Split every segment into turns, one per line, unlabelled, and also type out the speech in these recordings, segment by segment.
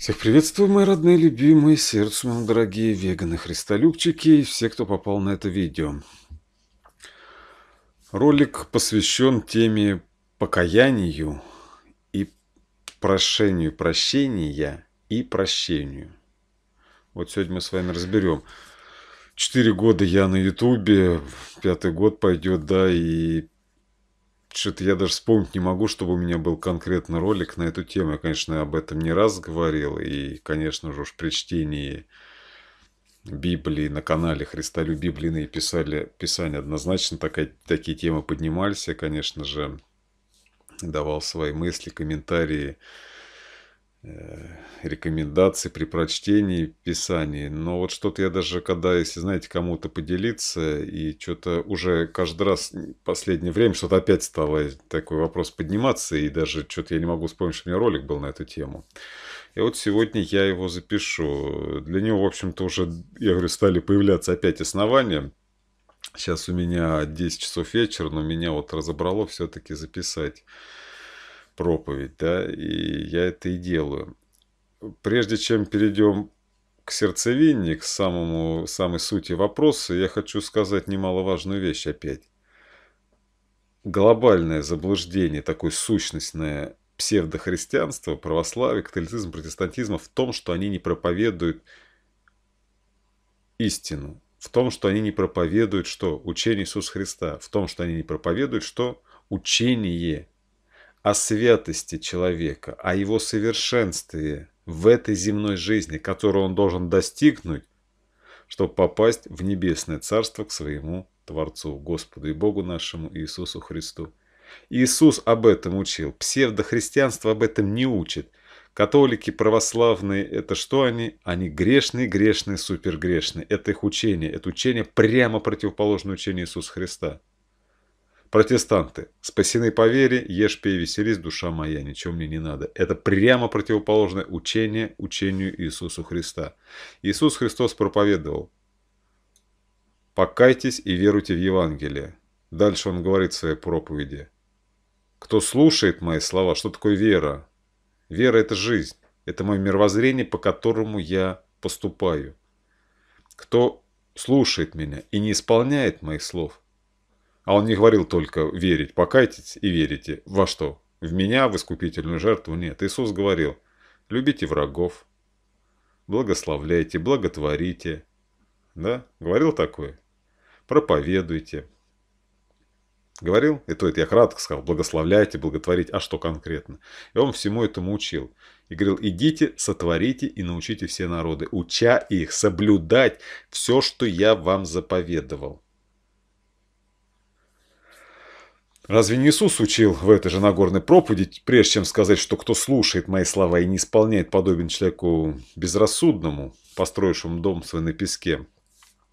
Всех приветствую, мои родные, любимые, сердцу моему дорогие веганы, христолюбчики и все, кто попал на это видео. Ролик посвящен теме покаянию и прошению прощения и прощению. Вот сегодня мы с вами разберем. Четыре года я на ютубе, пятый год пойдет, да, и что-то я даже вспомнить не могу, чтобы у меня был конкретно ролик на эту тему. Я, конечно, об этом не раз говорил. И, конечно же, уж при чтении Библии на канале Христолю Библины писали писания однозначно такая, такие темы поднимались. Я, конечно же, давал свои мысли, комментарии. Э, рекомендации при прочтении Писаний. Но вот что-то я даже, когда, если, знаете, кому-то поделиться, и что-то уже каждый раз в последнее время что-то опять стало э, такой вопрос подниматься, и даже что-то я не могу вспомнить, что у меня ролик был на эту тему. И вот сегодня я его запишу. Для него, в общем-то, уже, я говорю, стали появляться опять основания. Сейчас у меня 10 часов вечера, но меня вот разобрало все-таки записать проповедь, да, и я это и делаю. Прежде чем перейдем к сердцевине, к самому, самой сути вопроса, я хочу сказать немаловажную вещь опять. Глобальное заблуждение, такое сущностное псевдохристианство, православие, католицизм, протестантизм в том, что они не проповедуют истину, в том, что они не проповедуют что? Учение Иисуса Христа, в том, что они не проповедуют что? Учение о святости человека, о его совершенстве в этой земной жизни, которую он должен достигнуть, чтобы попасть в небесное царство к своему Творцу, Господу и Богу нашему Иисусу Христу. Иисус об этом учил, псевдохристианство об этом не учит. Католики православные – это что они? Они грешные, грешные, супергрешные. Это их учение, это учение прямо противоположное учению Иисуса Христа. Протестанты, спасены по вере, ешь, пей, веселись, душа моя, ничего мне не надо. Это прямо противоположное учение учению Иисусу Христа. Иисус Христос проповедовал, покайтесь и веруйте в Евангелие. Дальше он говорит в своей проповеди, кто слушает мои слова, что такое вера? Вера – это жизнь, это мое мировоззрение, по которому я поступаю. Кто слушает меня и не исполняет моих слов – а он не говорил только «верить, покайтесь и верите». Во что? В меня, в искупительную жертву? Нет. Иисус говорил «любите врагов, благословляйте, благотворите». Да? Говорил такое? Проповедуйте. Говорил? И то это я кратко сказал. Благословляйте, благотворите. А что конкретно? И он всему этому учил. И говорил, идите, сотворите и научите все народы, уча их соблюдать все, что я вам заповедовал. Разве не Иисус учил в этой же Нагорной проповеди, прежде чем сказать, что кто слушает мои слова и не исполняет подобен человеку безрассудному, построившему дом свой на песке,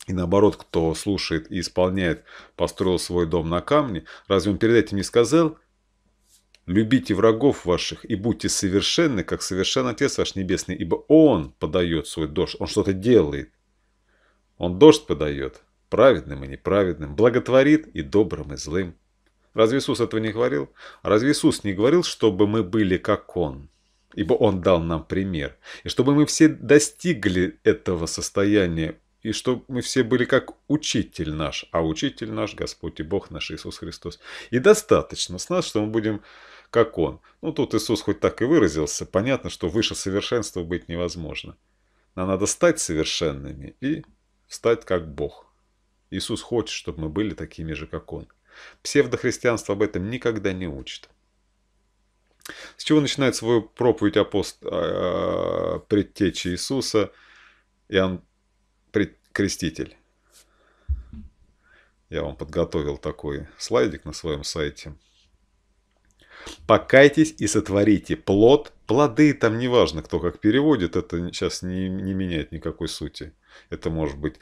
и наоборот, кто слушает и исполняет, построил свой дом на камне, разве он перед этим не сказал, «Любите врагов ваших и будьте совершенны, как совершен Отец ваш Небесный, ибо Он подает свой дождь, Он что-то делает, Он дождь подает, праведным и неправедным, благотворит и добрым и злым». Разве Иисус этого не говорил? Разве Иисус не говорил, чтобы мы были как Он? Ибо Он дал нам пример. И чтобы мы все достигли этого состояния, и чтобы мы все были как Учитель наш, а Учитель наш Господь и Бог наш Иисус Христос. И достаточно с нас, что мы будем как Он. Ну, тут Иисус хоть так и выразился. Понятно, что выше совершенства быть невозможно. Нам надо стать совершенными и стать как Бог. Иисус хочет, чтобы мы были такими же, как Он. Псевдохристианство об этом никогда не учит. С чего начинает свою проповедь апост... Э, предтечи Иисуса Иоанн пред... Креститель? Я вам подготовил такой слайдик на своем сайте. Покайтесь и сотворите плод, плоды, там неважно, кто как переводит, это сейчас не, не меняет никакой сути. Это может быть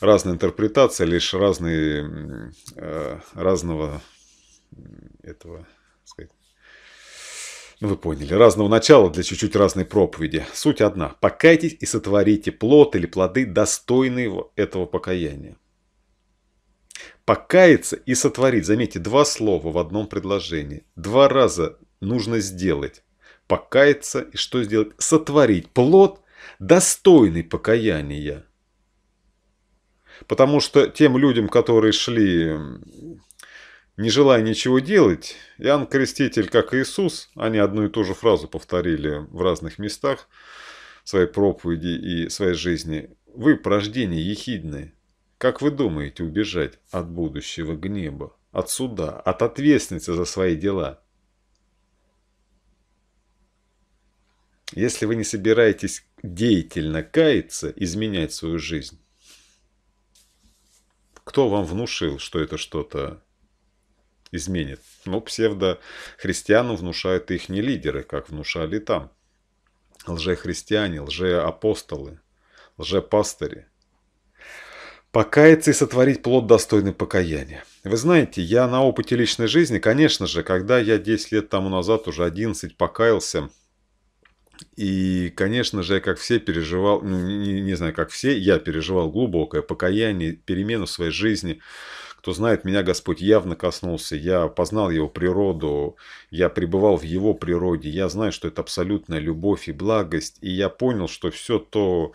разная интерпретация, лишь разные, э, разного этого, сказать, ну вы поняли, разного начала для чуть-чуть разной проповеди. Суть одна. Покайтесь и сотворите плод или плоды, достойные этого покаяния. Покаяться и сотворить. Заметьте, два слова в одном предложении. Два раза нужно сделать. Покаяться и что сделать? Сотворить плод, достойный покаяния. Потому что тем людям, которые шли, не желая ничего делать, Иоанн Креститель, как и Иисус, они одну и ту же фразу повторили в разных местах своей проповеди и своей жизни. «Вы, порождение ехидное, как вы думаете убежать от будущего гнева, от суда, от ответственности за свои дела?» Если вы не собираетесь деятельно каяться, изменять свою жизнь, кто вам внушил, что это что-то изменит? Ну, псевдохристианам внушают их не лидеры, как внушали там. Лжехристиане, лжеапостолы, лжепастыри. Покаяться и сотворить плод достойный покаяния. Вы знаете, я на опыте личной жизни, конечно же, когда я 10 лет тому назад, уже 11, покаялся и, конечно же, я, как все, переживал, ну, не, не знаю, как все, я переживал глубокое покаяние, перемену в своей жизни. Кто знает, меня Господь явно коснулся, я познал Его природу, я пребывал в Его природе, я знаю, что это абсолютная любовь и благость, и я понял, что все то,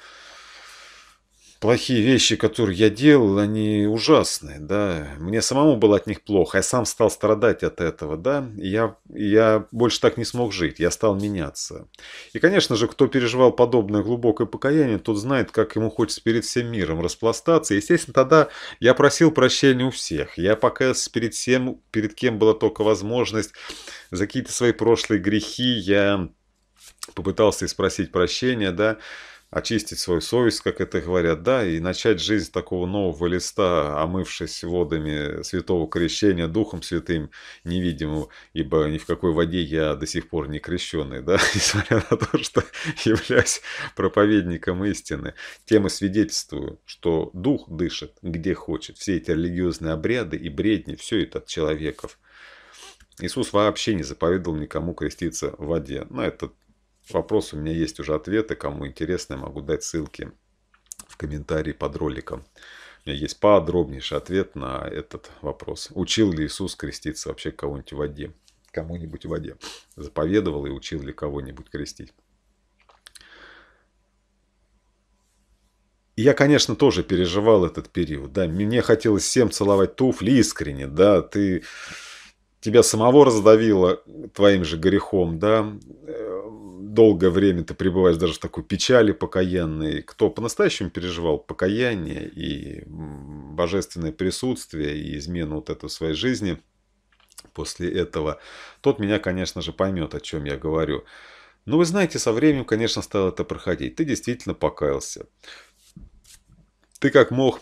плохие вещи, которые я делал, они ужасные, да. Мне самому было от них плохо, я сам стал страдать от этого, да. я, я больше так не смог жить, я стал меняться. И, конечно же, кто переживал подобное глубокое покаяние, тот знает, как ему хочется перед всем миром распластаться. Естественно, тогда я просил прощения у всех. Я пока перед всем, перед кем была только возможность, за какие-то свои прошлые грехи я попытался и спросить прощения, да очистить свою совесть, как это говорят, да, и начать жизнь такого нового листа, омывшись водами святого крещения, Духом Святым невидимым, ибо ни в какой воде я до сих пор не крещенный, да, несмотря на то, что являюсь проповедником истины. Тем и свидетельствую, что Дух дышит где хочет. Все эти религиозные обряды и бредни, все это от человеков. Иисус вообще не заповедовал никому креститься в воде. Но это вопрос у меня есть уже ответы. Кому интересно, я могу дать ссылки в комментарии под роликом. У меня есть подробнейший ответ на этот вопрос. Учил ли Иисус креститься вообще кого-нибудь в воде? Кому-нибудь в воде? Заповедовал и учил ли кого-нибудь крестить? Я, конечно, тоже переживал этот период, да, мне хотелось всем целовать туфли искренне, да, ты, тебя самого раздавило твоим же грехом, да, долгое время ты пребываешь даже в такой печали покаянной. Кто по-настоящему переживал покаяние и божественное присутствие и измену вот этого своей жизни после этого, тот меня, конечно же, поймет, о чем я говорю. Но вы знаете, со временем, конечно, стало это проходить. Ты действительно покаялся. Ты как мог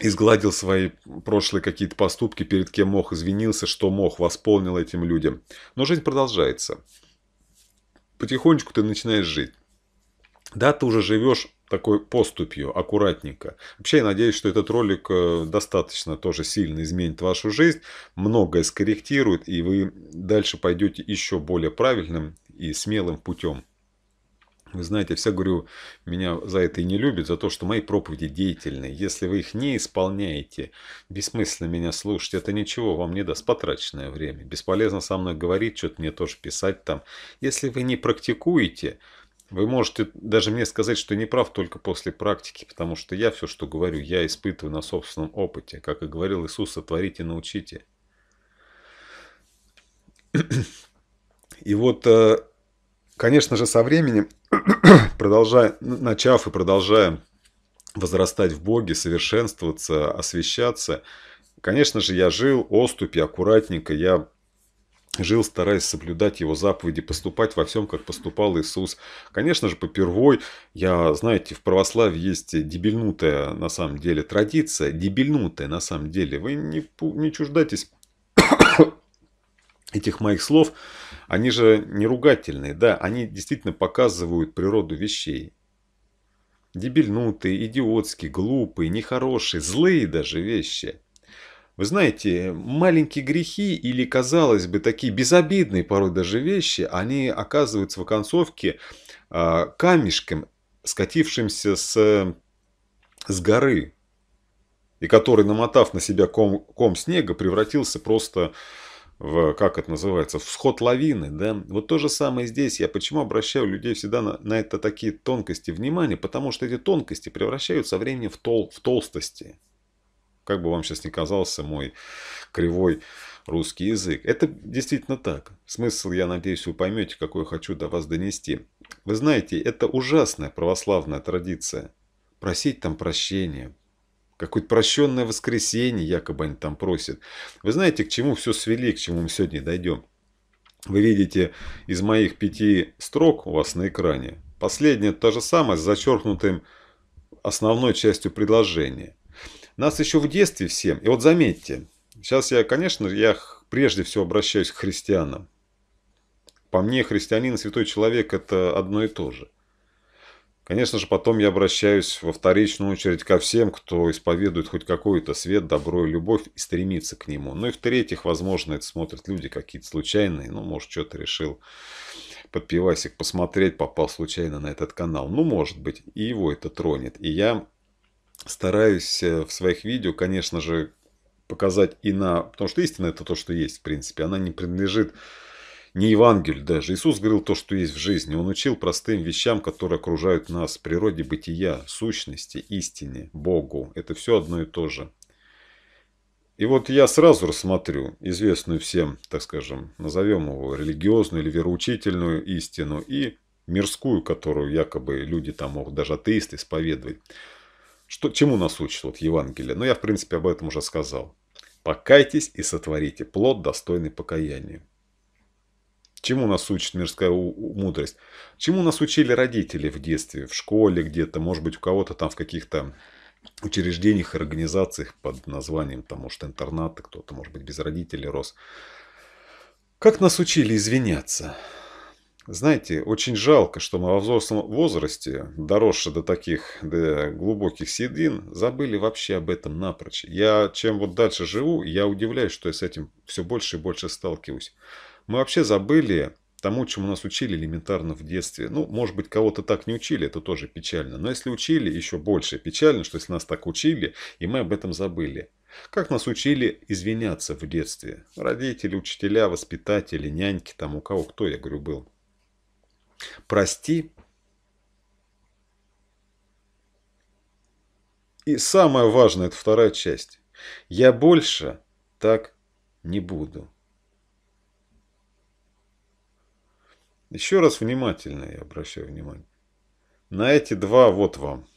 изгладил свои прошлые какие-то поступки, перед кем мог извинился, что мог, восполнил этим людям. Но жизнь продолжается потихонечку ты начинаешь жить. Да, ты уже живешь такой поступью, аккуратненько. Вообще, я надеюсь, что этот ролик э, достаточно тоже сильно изменит вашу жизнь, многое скорректирует, и вы дальше пойдете еще более правильным и смелым путем. Вы знаете, все говорю, меня за это и не любят, за то, что мои проповеди деятельны. Если вы их не исполняете, бессмысленно меня слушать, это ничего вам не даст, потраченное время. Бесполезно со мной говорить, что-то мне тоже писать там. Если вы не практикуете, вы можете даже мне сказать, что не прав только после практики, потому что я все, что говорю, я испытываю на собственном опыте. Как и говорил Иисус, сотворите, научите. И вот э, Конечно же, со временем, продолжая, начав и продолжая возрастать в Боге, совершенствоваться, освещаться, конечно же, я жил оступи, аккуратненько, я жил, стараясь соблюдать его заповеди, поступать во всем, как поступал Иисус. Конечно же, попервой, я, знаете, в православии есть дебильнутая, на самом деле, традиция, дебильнутая, на самом деле. Вы не, не чуждайтесь этих моих слов, они же не ругательные, да, они действительно показывают природу вещей. Дебильнутые, идиотские, глупые, нехорошие, злые даже вещи. Вы знаете, маленькие грехи или, казалось бы, такие безобидные порой даже вещи, они оказываются в концовке а, камешком, скатившимся с, с горы, и который, намотав на себя ком, ком снега, превратился просто в, как это называется, в сход лавины, да, вот то же самое здесь, я почему обращаю людей всегда на, на это такие тонкости внимания, потому что эти тонкости превращаются со временем в, тол, в толстости, как бы вам сейчас не казался мой кривой русский язык. Это действительно так. Смысл, я надеюсь, вы поймете, какой хочу до вас донести. Вы знаете, это ужасная православная традиция. Просить там прощения, Какое-то прощенное воскресенье, якобы они там просят. Вы знаете, к чему все свели, к чему мы сегодня дойдем. Вы видите из моих пяти строк у вас на экране. Последняя та же самая с зачеркнутым основной частью предложения. Нас еще в детстве всем, и вот заметьте, сейчас я, конечно, я прежде всего обращаюсь к христианам. По мне, христианин и святой человек – это одно и то же. Конечно же, потом я обращаюсь во вторичную очередь ко всем, кто исповедует хоть какой-то свет, добро и любовь и стремится к нему. Ну и в-третьих, возможно, это смотрят люди какие-то случайные, ну, может, что-то решил под пивасик посмотреть, попал случайно на этот канал. Ну, может быть, и его это тронет. И я стараюсь э, в своих видео, конечно же, показать и на... Потому что истина это то, что есть, в принципе. Она не принадлежит не Евангелие, даже. Иисус говорил то, что есть в жизни. Он учил простым вещам, которые окружают нас, природе бытия, сущности, истине, Богу. Это все одно и то же. И вот я сразу рассмотрю известную всем, так скажем, назовем его религиозную или вероучительную истину и мирскую, которую якобы люди там могут даже атеисты исповедовать. Что, чему нас учит вот Евангелие? Ну, я, в принципе, об этом уже сказал. «Покайтесь и сотворите плод, достойный покаяния». Чему нас учит мирская мудрость? Чему нас учили родители в детстве, в школе где-то, может быть, у кого-то там в каких-то учреждениях организациях под названием, там, может, интернаты, кто-то, может быть, без родителей рос. Как нас учили извиняться? Знаете, очень жалко, что мы во взрослом возрасте, доросши до таких до глубоких седин, забыли вообще об этом напрочь. Я чем вот дальше живу, я удивляюсь, что я с этим все больше и больше сталкиваюсь. Мы вообще забыли тому, чему нас учили элементарно в детстве. Ну, может быть, кого-то так не учили, это тоже печально. Но если учили, еще больше печально, что если нас так учили, и мы об этом забыли. Как нас учили извиняться в детстве? Родители, учителя, воспитатели, няньки, там у кого кто, я говорю, был. Прости. И самое важное, это вторая часть. Я больше так не буду. Еще раз внимательно я обращаю внимание. На эти два вот вам.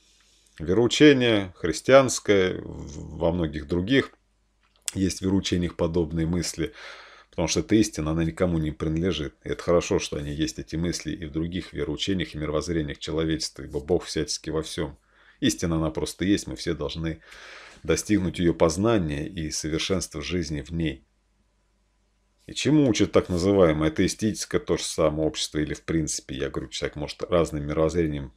Вероучение христианское, во многих других есть в вероучениях подобные мысли, потому что эта истина, она никому не принадлежит. И это хорошо, что они есть, эти мысли, и в других вероучениях и мировоззрениях человечества, ибо Бог всячески во всем. Истина, она просто есть, мы все должны достигнуть ее познания и совершенства жизни в ней. И чему учат так называемое атеистическое то же самое общество, или в принципе, я говорю, человек может разным мировоззрением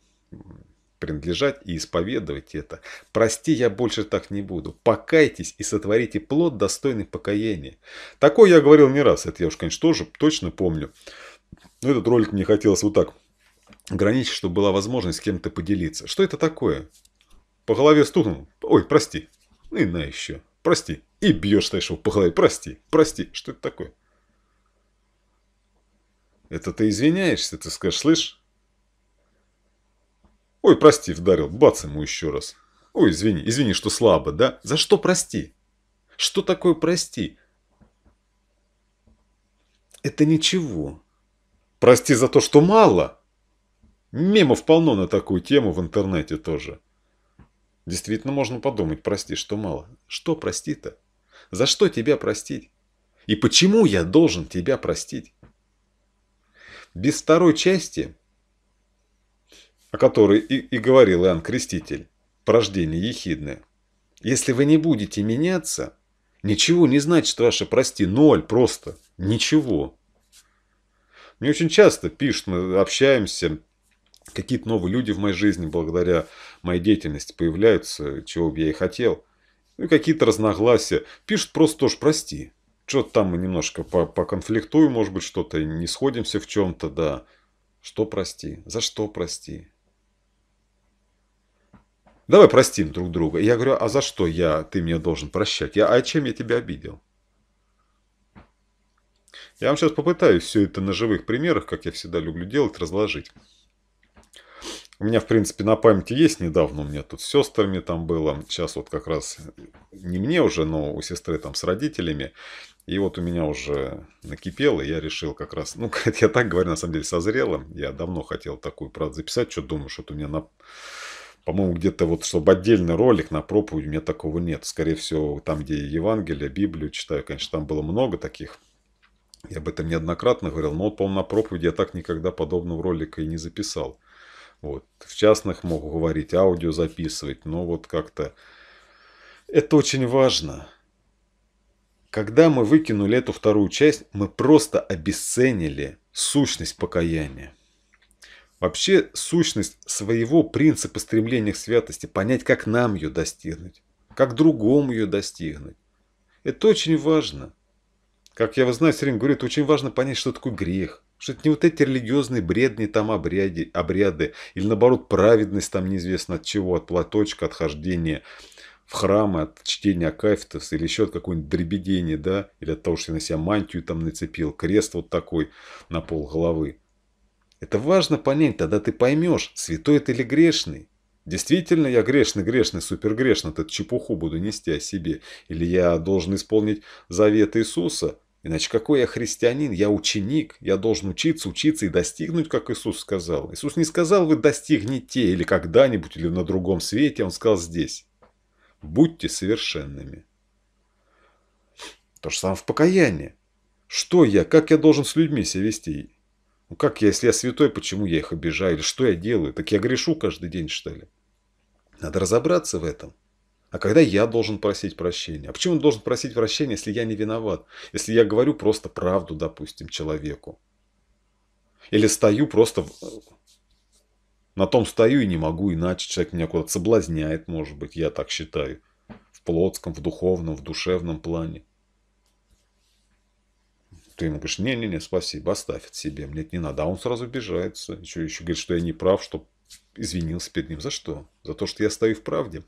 принадлежать и исповедовать это. Прости, я больше так не буду. Покайтесь и сотворите плод, достойный покаяния. Такое я говорил не раз, это я уж, конечно, тоже точно помню. Но этот ролик мне хотелось вот так ограничить, чтобы была возможность с кем-то поделиться. Что это такое? По голове стукнул. Ой, прости. Ну и на еще. Прости. И бьешь, его по голове. Прости, прости. Что это такое? Это ты извиняешься, ты скажешь, слышь? Ой, прости, вдарил, бац ему еще раз. Ой, извини, извини, что слабо, да? За что прости? Что такое прости? Это ничего. Прости за то, что мало. Мемов полно на такую тему в интернете тоже. Действительно, можно подумать, прости, что мало. Что прости-то? За что тебя простить? И почему я должен тебя простить? без второй части, о которой и, и говорил Иоанн Креститель, порождение ехидное, если вы не будете меняться, ничего не значит ваше «прости», ноль просто, ничего. Мне очень часто пишут, мы общаемся, какие-то новые люди в моей жизни благодаря моей деятельности появляются, чего бы я и хотел. Ну и какие-то разногласия. Пишут просто тоже «прости». Что-то там мы немножко по поконфликтуем, может быть, что-то не сходимся в чем-то, да. Что прости? За что прости? Давай простим друг друга. Я говорю, а за что я, ты меня должен прощать? Я, а чем я тебя обидел? Я вам сейчас попытаюсь все это на живых примерах, как я всегда люблю делать, разложить. У меня, в принципе, на памяти есть. Недавно у меня тут с сестрами там было. Сейчас вот как раз не мне уже, но у сестры там с родителями. И вот у меня уже накипело, я решил как раз, ну, я так говорю, на самом деле, созрело. Я давно хотел такую, правда, записать, что думаю, что-то у меня на... По-моему, где-то вот, чтобы отдельный ролик на проповедь, у меня такого нет. Скорее всего, там, где Евангелие, Библию читаю, конечно, там было много таких. Я об этом неоднократно говорил, но вот, по-моему, на проповеди я так никогда подобного ролика и не записал. Вот. В частных могу говорить, аудио записывать, но вот как-то это очень важно. Когда мы выкинули эту вторую часть, мы просто обесценили сущность покаяния. Вообще сущность своего принципа стремления к святости, понять, как нам ее достигнуть, как другому ее достигнуть. Это очень важно. Как я, вы знаете, все время говорю, это очень важно понять, что такое грех – что это не вот эти религиозные бредни там обряды, обряды или наоборот праведность там неизвестно от чего, от платочка, от хождения в храмы, от чтения акафитов или еще от какого-нибудь дребедения, да, или от того, что я на себя мантию там нацепил, крест вот такой на пол головы. Это важно понять, тогда ты поймешь, святой это или грешный. Действительно я грешный, грешный, супергрешный, этот чепуху буду нести о себе. Или я должен исполнить завет Иисуса, Иначе какой я христианин? Я ученик, я должен учиться, учиться и достигнуть, как Иисус сказал. Иисус не сказал, вы достигнете или когда-нибудь, или на другом свете, Он сказал здесь. Будьте совершенными. То же самое в покаянии. Что я, как я должен с людьми себя вести? Ну как я, если я святой, почему я их обижаю? Или что я делаю? Так я грешу каждый день, что ли? Надо разобраться в этом. А когда я должен просить прощения? А почему он должен просить прощения, если я не виноват? Если я говорю просто правду, допустим, человеку? Или стою просто э, на том стою и не могу, иначе человек меня куда-то соблазняет, может быть, я так считаю. В плотском, в духовном, в душевном плане. Ты ему говоришь, не-не-не, спасибо, оставь это себе, мне это не надо. А он сразу обижается, еще, еще говорит, что я не прав, что извинился перед ним. За что? За то, что я стою в правде.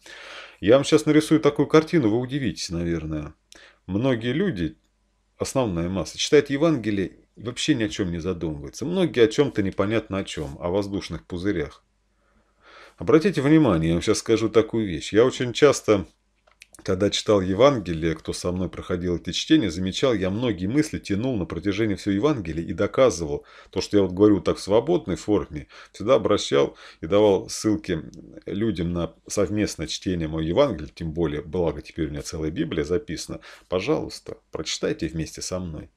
Я вам сейчас нарисую такую картину, вы удивитесь, наверное. Многие люди, основная масса, читают Евангелие и вообще ни о чем не задумываются. Многие о чем-то непонятно о чем, о воздушных пузырях. Обратите внимание, я вам сейчас скажу такую вещь. Я очень часто когда читал Евангелие, кто со мной проходил эти чтения, замечал, я многие мысли тянул на протяжении всего Евангелия и доказывал то, что я вот говорю так в свободной форме, всегда обращал и давал ссылки людям на совместное чтение моего Евангелия, тем более, благо теперь у меня целая Библия записана. Пожалуйста, прочитайте вместе со мной.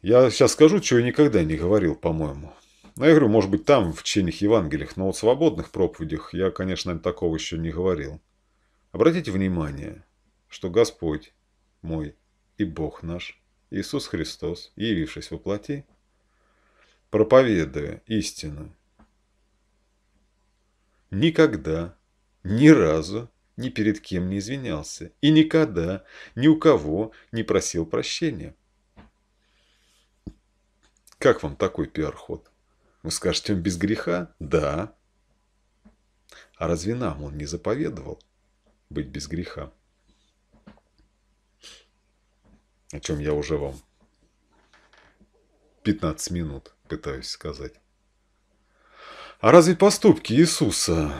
Я сейчас скажу, чего я никогда не говорил, по-моему. Ну я говорю, может быть, там, в чтениях Евангелиях, но вот в свободных проповедях я, конечно, такого еще не говорил. Обратите внимание, что Господь мой и Бог наш, Иисус Христос, явившись во плоти, проповедуя истину, никогда, ни разу ни перед кем не извинялся и никогда ни у кого не просил прощения. Как вам такой пиар-ход? Вы скажете, он без греха? Да. А разве нам он не заповедовал? быть без греха. О чем я уже вам 15 минут пытаюсь сказать. А разве поступки Иисуса,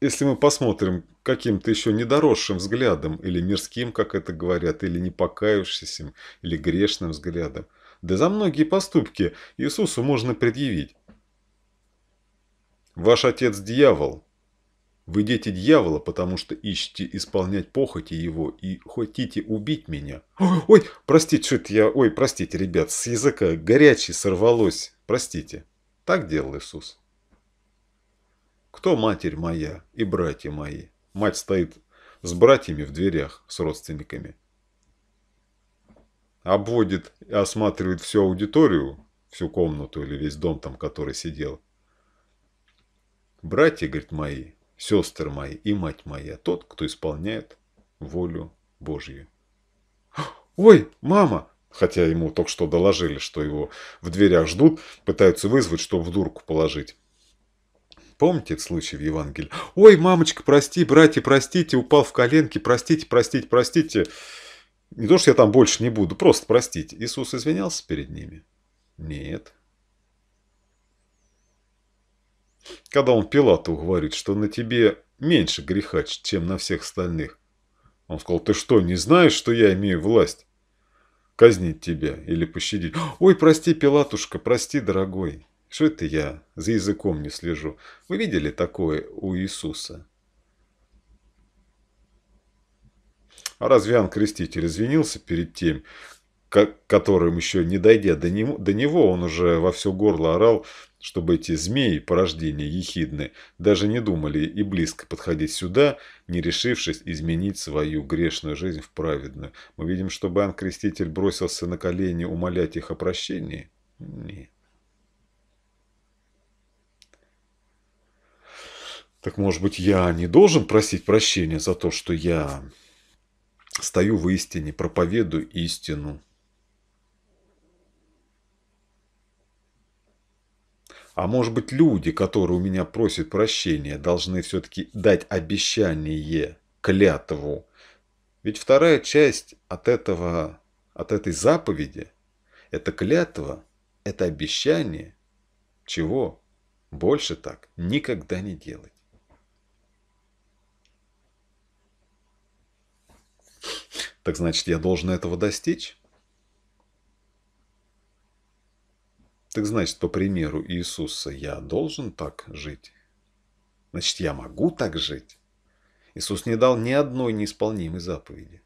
если мы посмотрим каким-то еще недоросшим взглядом, или мирским, как это говорят, или непокаявшимся, или грешным взглядом, да за многие поступки Иисусу можно предъявить. Ваш отец дьявол – вы дети дьявола, потому что ищете исполнять похоти его и хотите убить меня. Ой, ой простите, что это я... Ой, простите, ребят, с языка горячий сорвалось. Простите. Так делал Иисус. Кто матерь моя и братья мои? Мать стоит с братьями в дверях, с родственниками. Обводит и осматривает всю аудиторию, всю комнату или весь дом там, который сидел. Братья, говорит, мои, сестры мои и мать моя, тот, кто исполняет волю Божью. «Ой, мама!» Хотя ему только что доложили, что его в дверях ждут, пытаются вызвать, чтобы в дурку положить. Помните этот случай в Евангелии? «Ой, мамочка, прости, братья, простите, упал в коленки, простите, простите, простите». Не то, что я там больше не буду, просто простите. Иисус извинялся перед ними? Нет. Когда он Пилату говорит, что на тебе меньше греха, чем на всех остальных. Он сказал, ты что, не знаешь, что я имею власть? Казнить тебя или пощадить. Ой, прости, Пилатушка, прости, дорогой. Что это я за языком не слежу? Вы видели такое у Иисуса? А разве Иоанн Креститель извинился перед тем, которым еще не дойдя до него, до него, он уже во все горло орал, чтобы эти змеи, порождения ехидны, даже не думали и близко подходить сюда, не решившись изменить свою грешную жизнь в праведную. Мы видим, что Бан Креститель бросился на колени умолять их о прощении? Нет. Так может быть, я не должен просить прощения за то, что я стою в истине, проповедую истину, А может быть, люди, которые у меня просят прощения, должны все-таки дать обещание, клятву. Ведь вторая часть от этого, от этой заповеди, это клятва, это обещание. Чего? Больше так никогда не делать. Так значит, я должен этого достичь? Так значит, по примеру Иисуса я должен так жить? Значит, я могу так жить? Иисус не дал ни одной неисполнимой заповеди.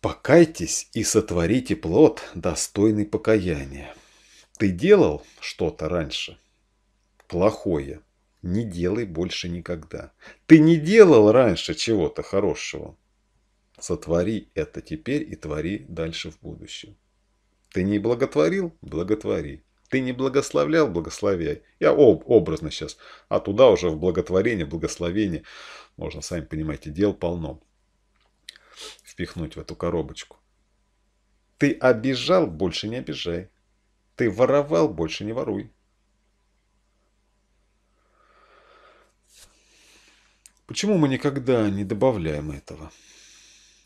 «Покайтесь и сотворите плод, достойный покаяния». Ты делал что-то раньше плохое, не делай больше никогда. Ты не делал раньше чего-то хорошего. Сотвори это теперь и твори дальше в будущем. Ты не благотворил? Благотвори. Ты не благословлял? Благословляй. Я об, образно сейчас. А туда уже в благотворение, благословение, можно, сами понимаете, дел полно. Впихнуть в эту коробочку. Ты обижал? Больше не обижай. Ты воровал? Больше не воруй. Почему мы никогда не добавляем этого?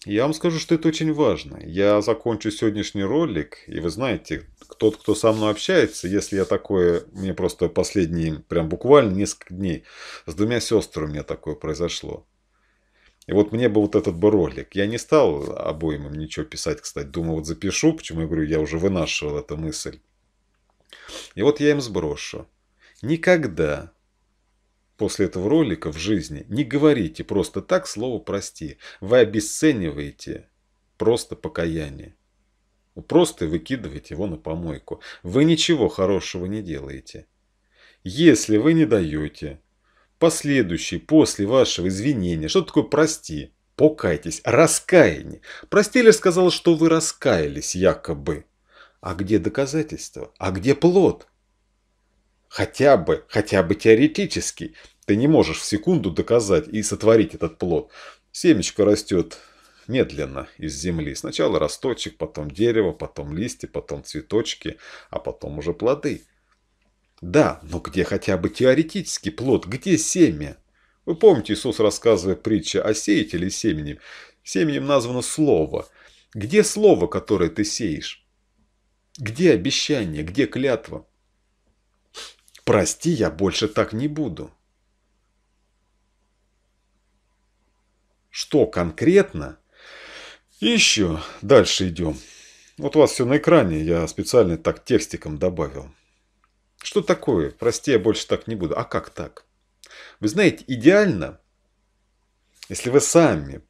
Я вам скажу, что это очень важно. Я закончу сегодняшний ролик, и вы знаете, тот, кто со мной общается, если я такое, мне просто последние, прям буквально несколько дней, с двумя сестрами у меня такое произошло. И вот мне бы вот этот бы ролик. Я не стал обоим им ничего писать, кстати. думаю вот запишу, почему я говорю, я уже вынашивал эту мысль. И вот я им сброшу. Никогда после этого ролика в жизни не говорите просто так слово «прости». Вы обесцениваете просто покаяние. Вы просто выкидываете его на помойку. Вы ничего хорошего не делаете. Если вы не даете последующий после вашего извинения, что такое «прости»? Покайтесь, раскаяние. Простили сказал, что вы раскаялись якобы. А где доказательства? А где плод? Хотя бы, хотя бы теоретически. Ты не можешь в секунду доказать и сотворить этот плод. Семечко растет медленно из земли. Сначала росточек, потом дерево, потом листья, потом цветочки, а потом уже плоды. Да, но где хотя бы теоретический плод, где семя? Вы помните, Иисус, рассказывая притчи о сеятеле семенем, семенем названо слово. Где слово, которое ты сеешь? Где обещание, где клятва? Прости, я больше так не буду. Что конкретно? И еще дальше идем. Вот у вас все на экране, я специально так текстиком добавил. Что такое? Прости, я больше так не буду. А как так? Вы знаете, идеально, если вы сами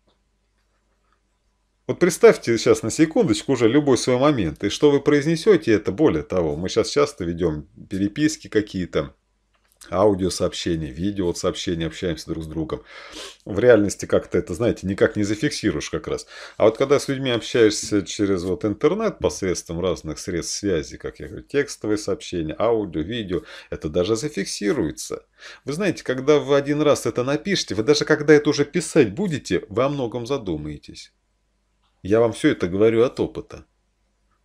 вот представьте сейчас на секундочку уже любой свой момент, и что вы произнесете, это более того. Мы сейчас часто ведем переписки какие-то, аудиосообщения, видео сообщения, общаемся друг с другом. В реальности как-то это, знаете, никак не зафиксируешь как раз. А вот когда с людьми общаешься через вот интернет посредством разных средств связи, как я говорю, текстовые сообщения, аудио, видео, это даже зафиксируется. Вы знаете, когда вы один раз это напишете, вы даже когда это уже писать будете, вы о многом задумаетесь. Я вам все это говорю от опыта.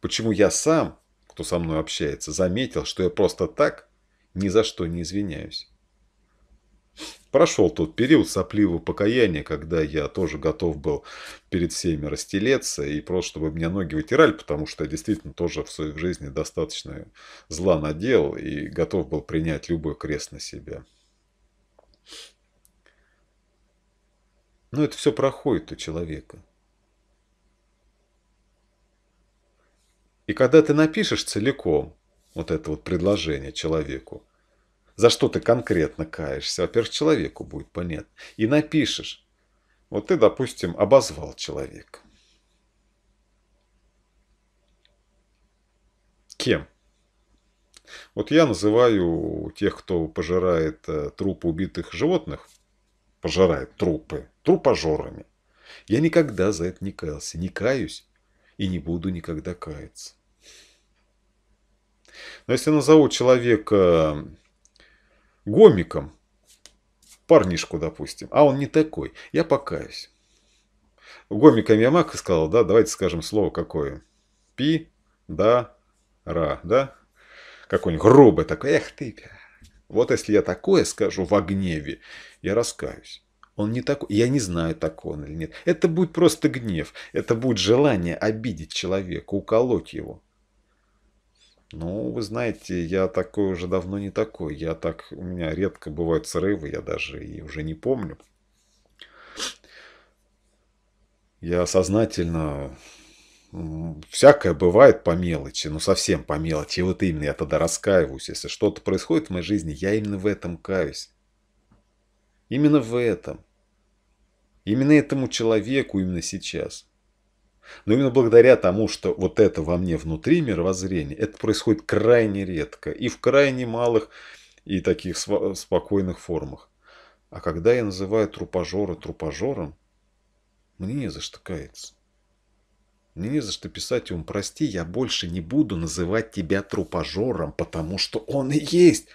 Почему я сам, кто со мной общается, заметил, что я просто так ни за что не извиняюсь. Прошел тот период сопливого покаяния, когда я тоже готов был перед всеми растелеться и просто, чтобы меня ноги вытирали, потому что я действительно тоже в своей жизни достаточно зла надел и готов был принять любой крест на себя. Но это все проходит у человека. И когда ты напишешь целиком вот это вот предложение человеку, за что ты конкретно каешься, во-первых, человеку будет понятно, и напишешь, вот ты, допустим, обозвал человека. Кем? Вот я называю тех, кто пожирает э, трупы убитых животных, пожирает трупы, трупожорами. Я никогда за это не каялся, не каюсь и не буду никогда каяться. Но если назову человека э, гомиком, парнишку, допустим, а он не такой, я покаюсь. Гомиком я мягко сказал, да, давайте скажем слово какое. Пи, да, ра, да? Какой-нибудь грубый такой, эх ты, вот если я такое скажу в гневе, я раскаюсь. Он не такой, я не знаю, такой он или нет. Это будет просто гнев, это будет желание обидеть человека, уколоть его. Ну, вы знаете, я такой уже давно не такой. Я так, у меня редко бывают срывы, я даже и уже не помню. Я сознательно всякое бывает по мелочи, но совсем по мелочи. И вот именно я тогда раскаиваюсь. Если что-то происходит в моей жизни, я именно в этом каюсь. Именно в этом. Именно этому человеку именно сейчас. Но именно благодаря тому, что вот это во мне внутри мировоззрения, это происходит крайне редко и в крайне малых и таких спокойных формах. А когда я называю трупожора трупожором, мне не за что каяться. Мне не за что писать ему, прости, я больше не буду называть тебя трупожором, потому что он и есть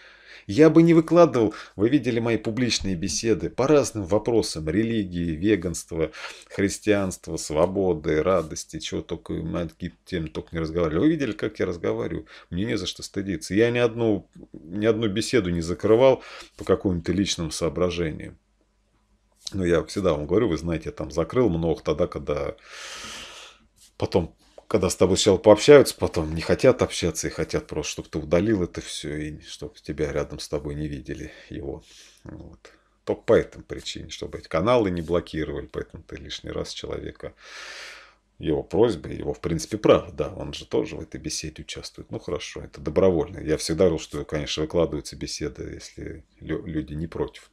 я бы не выкладывал, вы видели мои публичные беседы по разным вопросам религии, веганства, христианства, свободы, радости, чего только на какие темы только не разговаривали. Вы видели, как я разговариваю? Мне не за что стыдиться. Я ни одну, ни одну беседу не закрывал по какому-то личному соображению. Но я всегда вам говорю, вы знаете, я там закрыл много тогда, когда потом когда с тобой сначала пообщаются, потом не хотят общаться и хотят просто, чтобы ты удалил это все и чтобы тебя рядом с тобой не видели его. Вот. Только по этой причине, чтобы эти каналы не блокировали, поэтому ты лишний раз человека его просьбы, его, в принципе, право, да, он же тоже в этой беседе участвует. Ну, хорошо, это добровольно. Я всегда говорил, что, конечно, выкладываются беседы, если люди не против.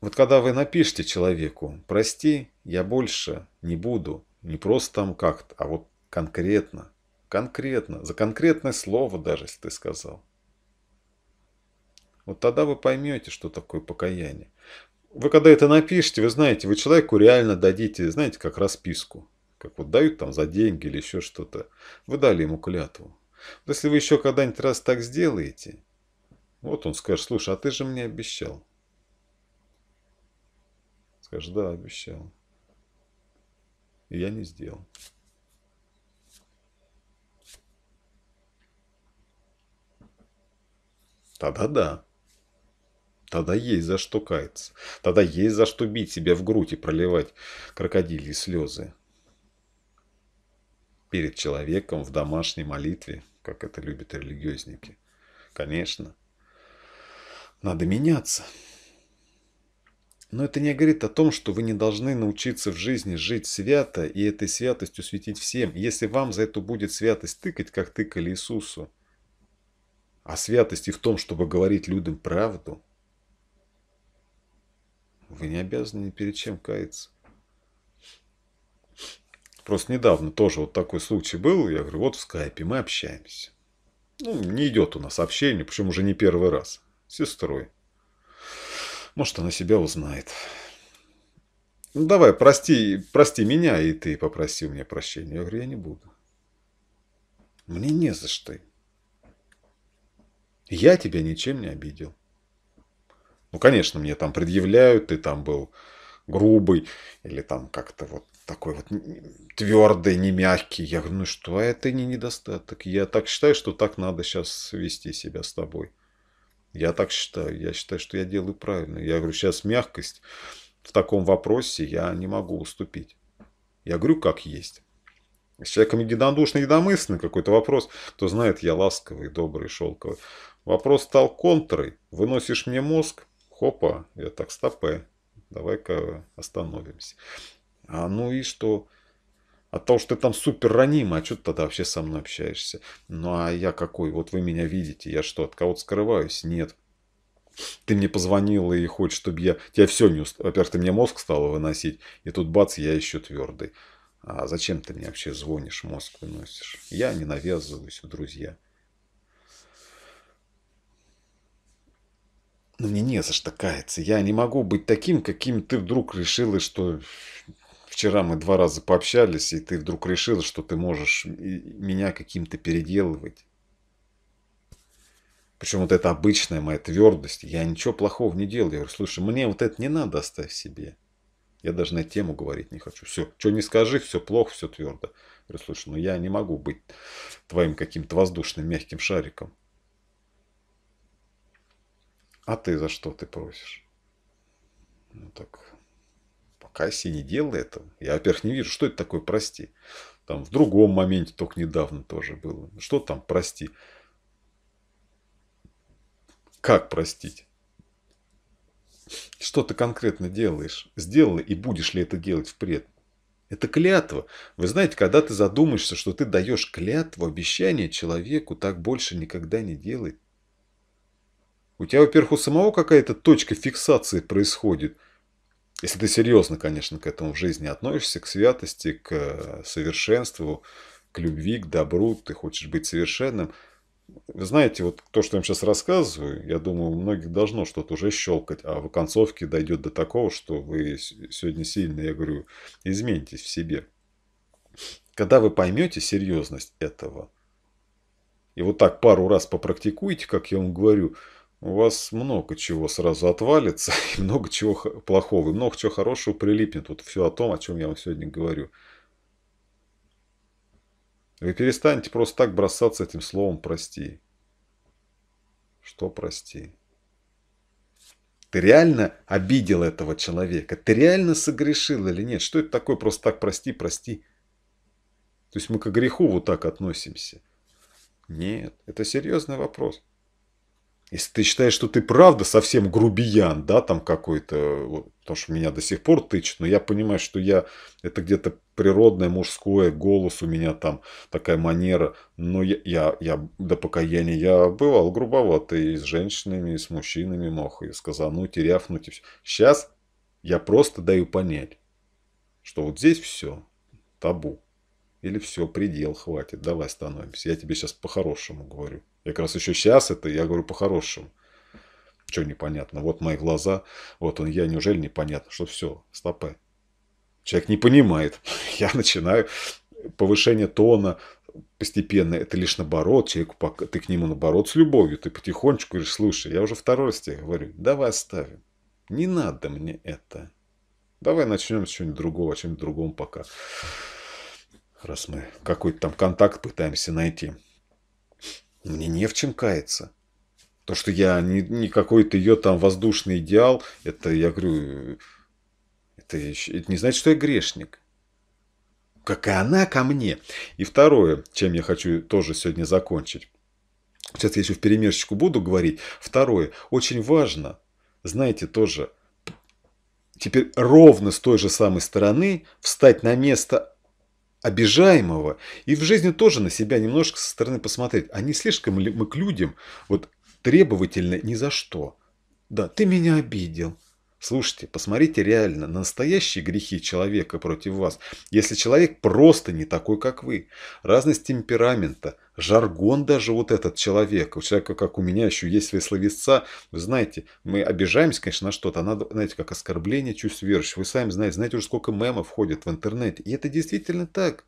Вот когда вы напишите человеку, прости, я больше не буду, не просто там как-то, а вот конкретно, конкретно, за конкретное слово даже, если ты сказал. Вот тогда вы поймете, что такое покаяние. Вы когда это напишете, вы знаете, вы человеку реально дадите, знаете, как расписку. Как вот дают там за деньги или еще что-то. Вы дали ему клятву. Но если вы еще когда-нибудь раз так сделаете, вот он скажет, слушай, а ты же мне обещал. Скажешь, да, обещал. И я не сделал. Тогда да. Тогда есть за что каяться. Тогда есть за что бить себя в грудь и проливать крокодильи слезы. Перед человеком в домашней молитве, как это любят религиозники. Конечно. Надо меняться. Но это не говорит о том, что вы не должны научиться в жизни жить свято и этой святостью светить всем, если вам за это будет святость тыкать, как тыкали Иисусу. А святости в том, чтобы говорить людям правду. Вы не обязаны ни перед чем каяться. Просто недавно тоже вот такой случай был. Я говорю, вот в скайпе мы общаемся. Ну, не идет у нас общение, причем уже не первый раз. С сестрой. Может, она себя узнает. Ну, давай, прости, прости меня, и ты попроси у меня прощения. Я говорю, я не буду. Мне не за что. Я тебя ничем не обидел. Ну, конечно, мне там предъявляют, ты там был грубый, или там как-то вот такой вот твердый, не мягкий. Я говорю, ну что, а это не недостаток. Я так считаю, что так надо сейчас вести себя с тобой. Я так считаю. Я считаю, что я делаю правильно. Я говорю, сейчас мягкость в таком вопросе я не могу уступить. Я говорю, как есть. С человеком единодушный, единомысленный какой-то вопрос, кто знает, я ласковый, добрый, шелковый. Вопрос стал контрой. Выносишь мне мозг, хопа, я так, стопе, давай-ка остановимся. А ну и что? От того, что ты там супер ранимый, а что ты тогда вообще со мной общаешься? Ну а я какой? Вот вы меня видите, я что, от кого-то скрываюсь? Нет. Ты мне позвонил и хочешь, чтобы я... Тебя все не... Уст... Во-первых, ты мне мозг стала выносить, и тут бац, я еще твердый. А зачем ты мне вообще звонишь, мозг выносишь? Я не навязываюсь в друзья. Ну мне не за что каяться. Я не могу быть таким, каким ты вдруг решила, что вчера мы два раза пообщались, и ты вдруг решила, что ты можешь меня каким-то переделывать. Причем вот эта обычная моя твердость, я ничего плохого не делал. Я говорю, слушай, мне вот это не надо, оставь себе. Я даже на тему говорить не хочу. Все, что не скажи, все плохо, все твердо. Я говорю, слушай, ну я не могу быть твоим каким-то воздушным мягким шариком. А ты за что ты просишь? Ну так, Кассе не делал этого. Я, во-первых, не вижу, что это такое «прости». Там в другом моменте только недавно тоже было. Что там «прости»? Как простить? Что ты конкретно делаешь? Сделала и будешь ли это делать впредь? Это клятва. Вы знаете, когда ты задумаешься, что ты даешь клятву, обещание человеку, так больше никогда не делать, У тебя, во-первых, у самого какая-то точка фиксации происходит – если ты серьезно, конечно, к этому в жизни относишься, к святости, к э, совершенству, к любви, к добру, ты хочешь быть совершенным. Вы знаете, вот то, что я вам сейчас рассказываю, я думаю, у многих должно что-то уже щелкать, а в концовке дойдет до такого, что вы сегодня сильно, я говорю, изменитесь в себе. Когда вы поймете серьезность этого, и вот так пару раз попрактикуете, как я вам говорю – у вас много чего сразу отвалится, и много чего плохого, и много чего хорошего прилипнет. Вот все о том, о чем я вам сегодня говорю. Вы перестанете просто так бросаться этим словом «прости». Что «прости»? Ты реально обидел этого человека? Ты реально согрешил или нет? Что это такое просто так «прости, прости»? То есть мы к греху вот так относимся? Нет, это серьезный вопрос. Если ты считаешь, что ты правда совсем грубиян, да, там какой-то, вот, потому что меня до сих пор тычет, но я понимаю, что я, это где-то природное мужское, голос у меня там, такая манера, но я, я, я до покаяния, я бывал грубоватый и с женщинами, и с мужчинами мог, и сказал, ну рявкнуть, и все. Сейчас я просто даю понять, что вот здесь все, табу, или все, предел хватит, давай становимся, я тебе сейчас по-хорошему говорю. Я как раз еще сейчас это, я говорю по-хорошему. Что непонятно? Вот мои глаза, вот он я, неужели непонятно, что все, стопы. Человек не понимает. Я начинаю повышение тона постепенно, это лишь наоборот, человек, ты к нему наоборот с любовью, ты потихонечку говоришь, слушай, я уже второй раз тебе говорю, давай оставим, не надо мне это, давай начнем с чего-нибудь другого, о чем-нибудь другом пока, раз мы какой-то там контакт пытаемся найти мне не в чем каяться. То, что я не, не какой-то ее там воздушный идеал, это, я говорю, это, это не значит, что я грешник. Как и она ко мне. И второе, чем я хочу тоже сегодня закончить. Сейчас я еще в перемешечку буду говорить. Второе, очень важно, знаете, тоже, теперь ровно с той же самой стороны встать на место обижаемого и в жизни тоже на себя немножко со стороны посмотреть, а не слишком ли мы к людям вот требовательны ни за что. Да, ты меня обидел. Слушайте, посмотрите реально на настоящие грехи человека против вас, если человек просто не такой, как вы. Разность темперамента – жаргон даже вот этот человек, у человека, как у меня, еще есть свои словесца. Вы знаете, мы обижаемся, конечно, на что-то, а надо, знаете, как оскорбление чувств верующих. Вы сами знаете, знаете уже сколько мемов входит в интернете. И это действительно так.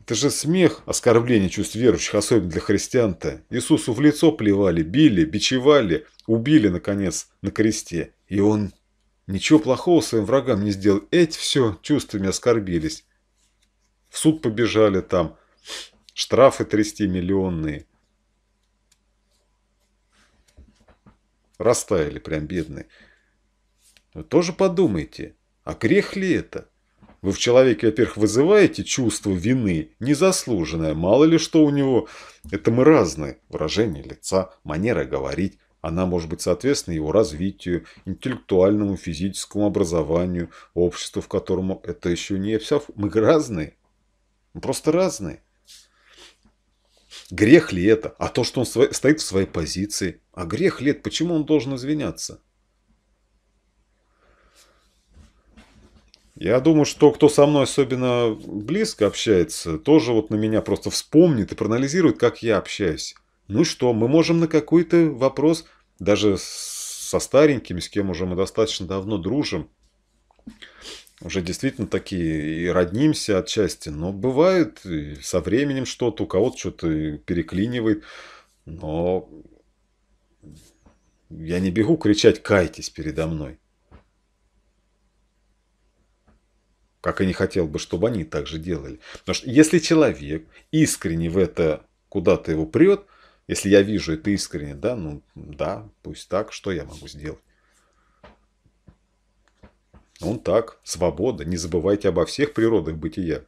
Это же смех, оскорбление чувств верующих, особенно для христиан-то. Иисусу в лицо плевали, били, бичевали, убили, наконец, на кресте. И он ничего плохого своим врагам не сделал. Эти все чувствами оскорбились. В суд побежали там. Штрафы трясти миллионные. Растаяли прям бедные. Вы тоже подумайте, а грех ли это? Вы в человеке, во-первых, вызываете чувство вины, незаслуженное, мало ли что у него. Это мы разные. Выражение лица, манера говорить. Она может быть соответственно его развитию, интеллектуальному, физическому образованию, обществу, в котором это еще не все. Мы разные. Ну, просто разные. Грех ли это? А то, что он стоит в своей позиции. А грех ли это? Почему он должен извиняться? Я думаю, что кто со мной особенно близко общается, тоже вот на меня просто вспомнит и проанализирует, как я общаюсь. Ну что, мы можем на какой-то вопрос, даже со старенькими, с кем уже мы достаточно давно дружим, уже действительно такие и роднимся отчасти. Но бывает со временем что-то, у кого-то что-то переклинивает. Но я не бегу кричать «кайтесь передо мной». Как и не хотел бы, чтобы они так же делали. Потому что если человек искренне в это куда-то его прет, если я вижу это искренне, да, ну да, пусть так, что я могу сделать? Он ну так, свобода, не забывайте обо всех природах бытия.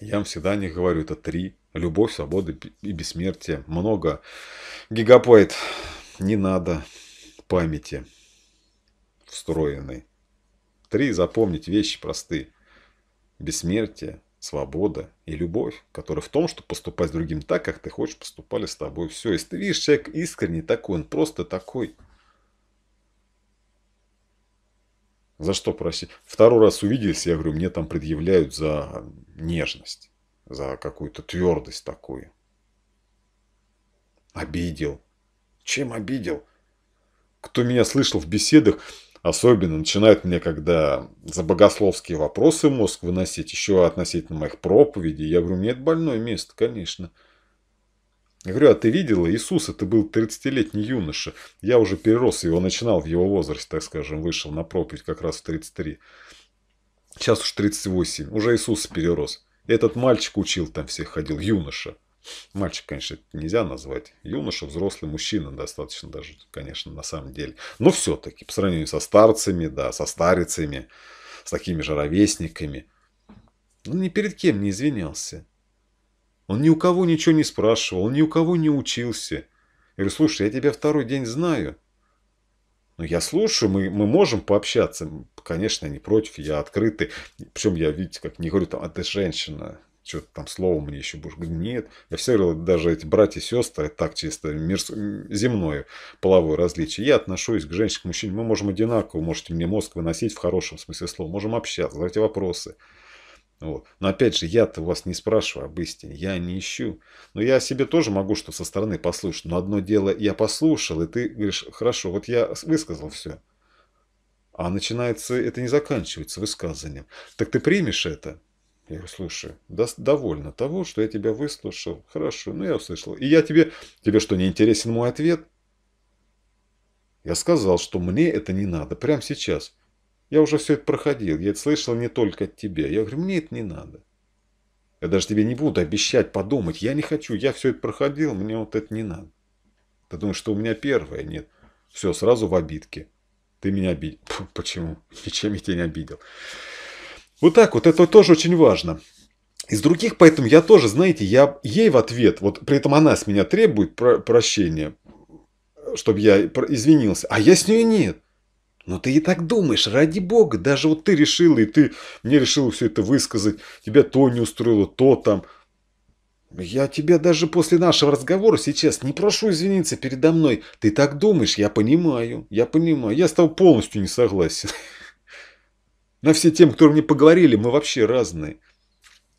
Я вам всегда не говорю, это три. Любовь, свобода и бессмертие. Много гигабайт не надо памяти встроенной. Три, запомнить вещи простые. Бессмертие, свобода и любовь, которая в том, что поступать с другим так, как ты хочешь, поступали с тобой. Все, если ты видишь, человек искренний такой, он просто такой – За что просить? Второй раз увиделись, я говорю, мне там предъявляют за нежность, за какую-то твердость такую. Обидел. Чем обидел? Кто меня слышал в беседах, особенно начинает мне, когда за богословские вопросы мозг выносить, еще относительно моих проповедей, я говорю, мне это больное место, конечно. Конечно. Я говорю, а ты видела? Иисус это был 30-летний юноша. Я уже перерос его, начинал в его возрасте, так скажем, вышел на проповедь как раз в 33. Сейчас уж 38. Уже Иисус перерос. Этот мальчик учил там всех ходил, юноша. Мальчик, конечно, нельзя назвать. Юноша, взрослый мужчина достаточно даже, конечно, на самом деле. Но все-таки, по сравнению со старцами, да, со старицами, с такими же ровесниками. Ну, ни перед кем не извинялся. Он ни у кого ничего не спрашивал, он ни у кого не учился. Я говорю, слушай, я тебя второй день знаю. Ну, я слушаю, мы, мы можем пообщаться. Конечно, не против, я открытый. Причем я, видите, как не говорю, там, а ты женщина, что ты там слово мне еще будешь? Говорю, нет. Я все говорил, даже эти братья и сестры, так чисто мир, земное половое различие. Я отношусь к женщинам, к мужчинам. Мы можем одинаково, можете мне мозг выносить в хорошем смысле слова. Можем общаться, задавать вопросы. Вот. Но опять же, я-то вас не спрашиваю об истине, я не ищу. Но я себе тоже могу что со стороны послушать. Но одно дело, я послушал, и ты говоришь, хорошо, вот я высказал все. А начинается, это не заканчивается высказыванием. Так ты примешь это? Я говорю, слушай, да, довольно того, что я тебя выслушал. Хорошо, ну я услышал. И я тебе, тебе что, не интересен мой ответ? Я сказал, что мне это не надо прямо сейчас. Я уже все это проходил, я это слышал не только от тебя. Я говорю, мне это не надо. Я даже тебе не буду обещать подумать, я не хочу, я все это проходил, мне вот это не надо. Ты думаешь, что у меня первое? Нет. Все, сразу в обидке. Ты меня обидел. Почему? Ничем я тебя не обидел. Вот так вот, это тоже очень важно. Из других, поэтому я тоже, знаете, я ей в ответ, вот при этом она с меня требует про прощения, чтобы я извинился, а я с ней нет. Но «Ну, ты и так думаешь, ради бога, даже вот ты решила, и ты мне решила все это высказать, тебя то не устроило, то там. Я тебя даже после нашего разговора сейчас не прошу извиниться передо мной. Ты так думаешь, я понимаю, я понимаю. Я с тобой полностью не согласен. На все тем, которые мне поговорили, мы вообще разные.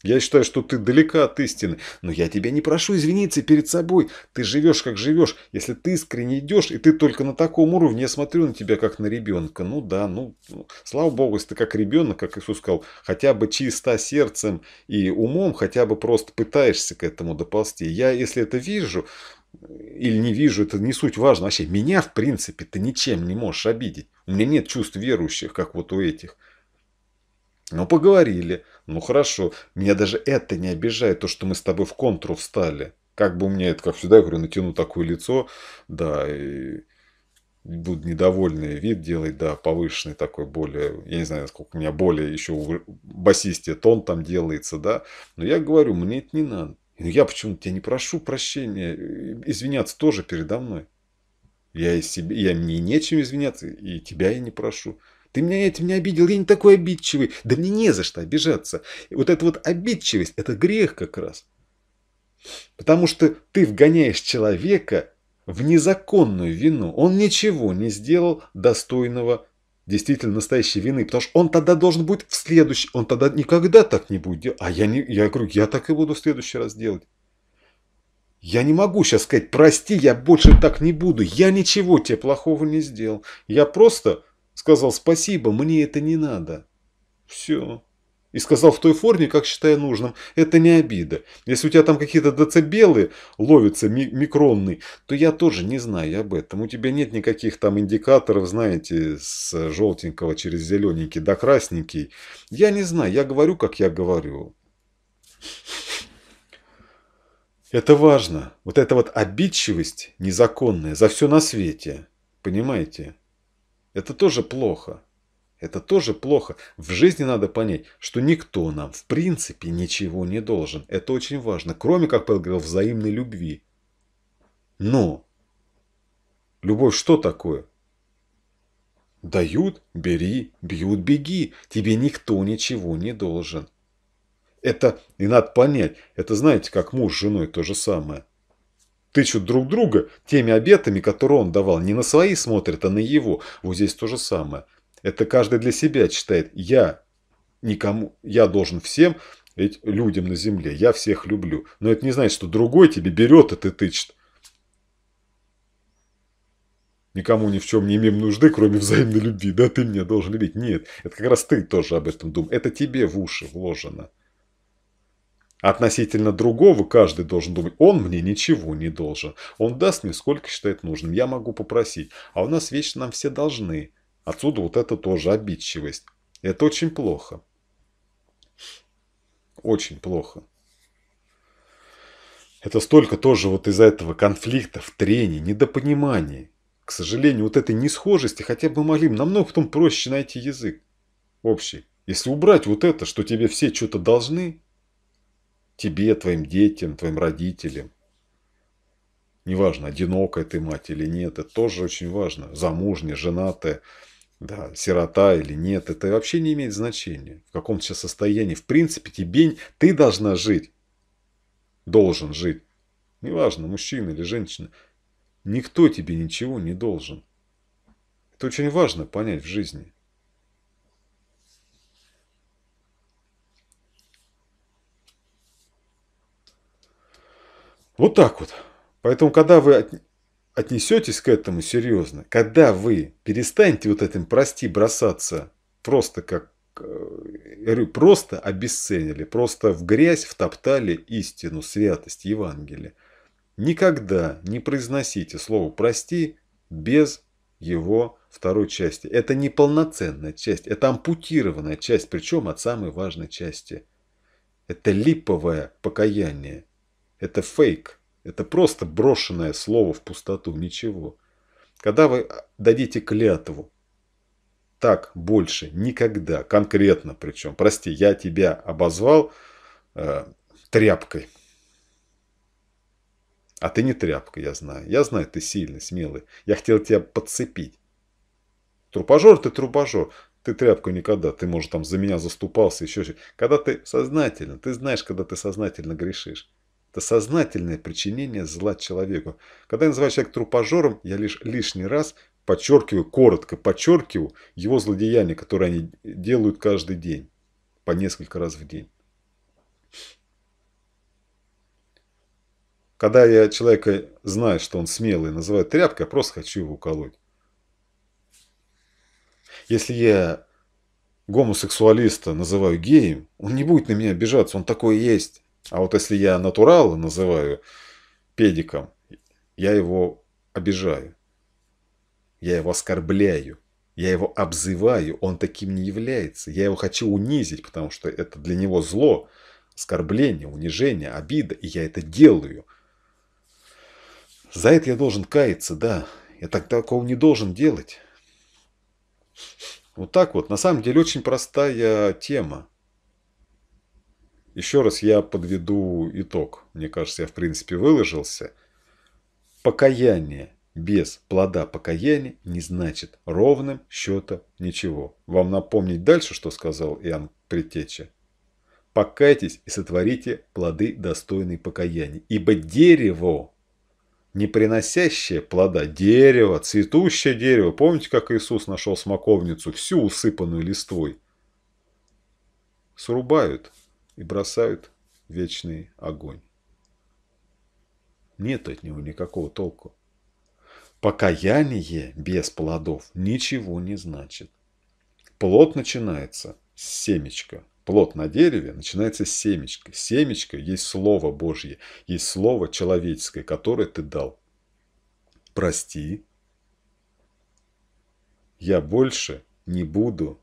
Я считаю, что ты далека от истины. Но я тебя не прошу извиниться перед собой. Ты живешь, как живешь. Если ты искренне идешь, и ты только на таком уровне, я смотрю на тебя, как на ребенка. Ну да, ну, ну слава богу, если ты как ребенок, как Иисус сказал, хотя бы чисто сердцем и умом, хотя бы просто пытаешься к этому доползти. Я, если это вижу, э, или не вижу, это не суть важно. Вообще, меня, в принципе, ты ничем не можешь обидеть. У меня нет чувств верующих, как вот у этих. Но ну, поговорили. Ну хорошо, меня даже это не обижает, то, что мы с тобой в контру встали. Как бы у меня это, как всегда, я говорю, натяну такое лицо, да, и буду недовольный вид делать, да, повышенный такой, более, я не знаю, сколько у меня более еще у басисте тон там делается, да, но я говорю, мне это не надо. Ну я почему-то тебя не прошу прощения, э, извиняться тоже передо мной. Я и себе, я мне нечем извиняться, и тебя я не прошу. Ты меня этим не обидел, я не такой обидчивый. Да мне не за что обижаться. И вот эта вот обидчивость, это грех как раз. Потому что ты вгоняешь человека в незаконную вину. Он ничего не сделал достойного действительно настоящей вины. Потому что он тогда должен будет в следующий... Он тогда никогда так не будет делать. А я, не, я говорю, я так и буду в следующий раз делать. Я не могу сейчас сказать, прости, я больше так не буду. Я ничего тебе плохого не сделал. Я просто Сказал «Спасибо, мне это не надо». Все. И сказал в той форме, как считаю нужным. Это не обида. Если у тебя там какие-то децибелы ловятся ми микронный, то я тоже не знаю об этом. У тебя нет никаких там индикаторов, знаете, с желтенького через зелененький до красненький. Я не знаю. Я говорю, как я говорю. Это важно. Вот эта вот обидчивость незаконная за все на свете. Понимаете? Это тоже плохо. Это тоже плохо. В жизни надо понять, что никто нам в принципе ничего не должен. Это очень важно. Кроме, как Павел говорил, взаимной любви. Но любовь что такое? Дают – бери, бьют – беги. Тебе никто ничего не должен. Это и надо понять. Это знаете, как муж с женой то же самое тычут друг друга теми обетами, которые он давал. Не на свои смотрят, а на его. Вот здесь то же самое. Это каждый для себя читает. Я никому, я должен всем ведь людям на земле. Я всех люблю. Но это не значит, что другой тебе берет и а ты тычет. Никому ни в чем не имеем нужды, кроме взаимной любви. Да, ты меня должен любить. Нет, это как раз ты тоже об этом думал. Это тебе в уши вложено. Относительно другого каждый должен думать, он мне ничего не должен. Он даст мне сколько считает нужным, я могу попросить. А у нас вещи нам все должны. Отсюда вот это тоже обидчивость. Это очень плохо. Очень плохо. Это столько тоже вот из-за этого конфликтов, трений, недопониманий. К сожалению, вот этой несхожести хотя бы могли намного потом проще найти язык общий. Если убрать вот это, что тебе все что-то должны, тебе, твоим детям, твоим родителям. Неважно, одинокая ты мать или нет, это тоже очень важно. Замужняя, женатая, да, сирота или нет, это вообще не имеет значения. В каком сейчас состоянии, в принципе, тебе, ты должна жить. Должен жить. Неважно, мужчина или женщина. Никто тебе ничего не должен. Это очень важно понять в жизни. Вот так вот. Поэтому, когда вы отнесетесь к этому серьезно, когда вы перестанете вот этим «прости» бросаться просто как э, просто обесценили, просто в грязь втоптали истину, святость Евангелия. Никогда не произносите слово «прости» без его второй части. Это не полноценная часть, это ампутированная часть, причем от самой важной части. Это липовое покаяние. Это фейк. Это просто брошенное слово в пустоту. Ничего. Когда вы дадите клятву, так больше никогда, конкретно причем, прости, я тебя обозвал э, тряпкой. А ты не тряпка, я знаю. Я знаю, ты сильный, смелый. Я хотел тебя подцепить. Трупажор ты трупажор. Ты тряпка никогда. Ты, может, там за меня заступался, еще что Когда ты сознательно, ты знаешь, когда ты сознательно грешишь. Это сознательное причинение зла человеку. Когда я называю человека трупожором, я лишь лишний раз подчеркиваю, коротко подчеркиваю его злодеяния, которые они делают каждый день, по несколько раз в день. Когда я человека знаю, что он смелый, называю тряпкой, я просто хочу его уколоть. Если я гомосексуалиста называю геем, он не будет на меня обижаться, он такой есть. А вот если я натурала называю педиком, я его обижаю. Я его оскорбляю. Я его обзываю. Он таким не является. Я его хочу унизить, потому что это для него зло, оскорбление, унижение, обида. И я это делаю. За это я должен каяться, да. Я так такого не должен делать. Вот так вот. На самом деле очень простая тема. Еще раз я подведу итог. Мне кажется, я в принципе выложился. Покаяние без плода покаяния не значит ровным счетом ничего. Вам напомнить дальше, что сказал Иоанн Предтеча? «Покайтесь и сотворите плоды, достойные покаяния, ибо дерево, не приносящее плода, дерево, цветущее дерево, помните, как Иисус нашел смоковницу, всю усыпанную листвой, срубают, и бросают вечный огонь. Нет от него никакого толку. Покаяние без плодов ничего не значит. Плод начинается с семечка. Плод на дереве начинается с семечка. Семечко есть Слово Божье, есть Слово человеческое, которое ты дал. Прости, я больше не буду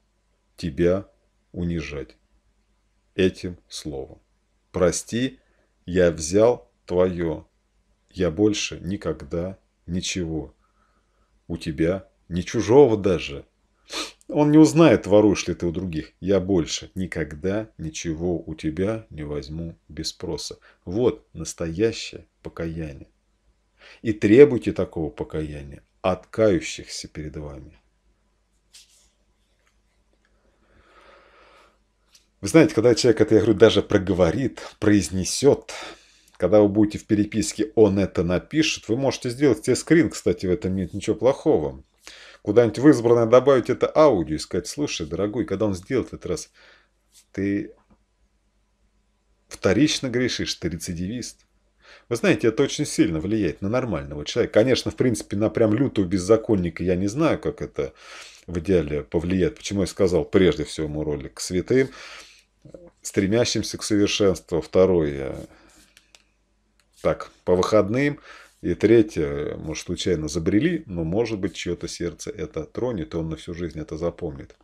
тебя унижать этим словом. Прости, я взял твое. Я больше никогда ничего. У тебя ни чужого даже. Он не узнает, воруешь ли ты у других. Я больше никогда ничего у тебя не возьму без спроса. Вот настоящее покаяние. И требуйте такого покаяния от кающихся перед вами. Вы знаете, когда человек это, я говорю, даже проговорит, произнесет, когда вы будете в переписке, он это напишет, вы можете сделать себе скрин, кстати, в этом нет ничего плохого. Куда-нибудь в избранное добавить это аудио и сказать, слушай, дорогой, когда он сделает этот раз, ты вторично грешишь, ты рецидивист. Вы знаете, это очень сильно влияет на нормального человека. Конечно, в принципе, на прям лютого беззаконника я не знаю, как это в идеале повлияет. Почему я сказал прежде всего мой ролик к святым стремящимся к совершенству. Второе, э, так, по выходным. И третье, может, случайно забрели, но, может быть, чье-то сердце это тронет, и он на всю жизнь это запомнит.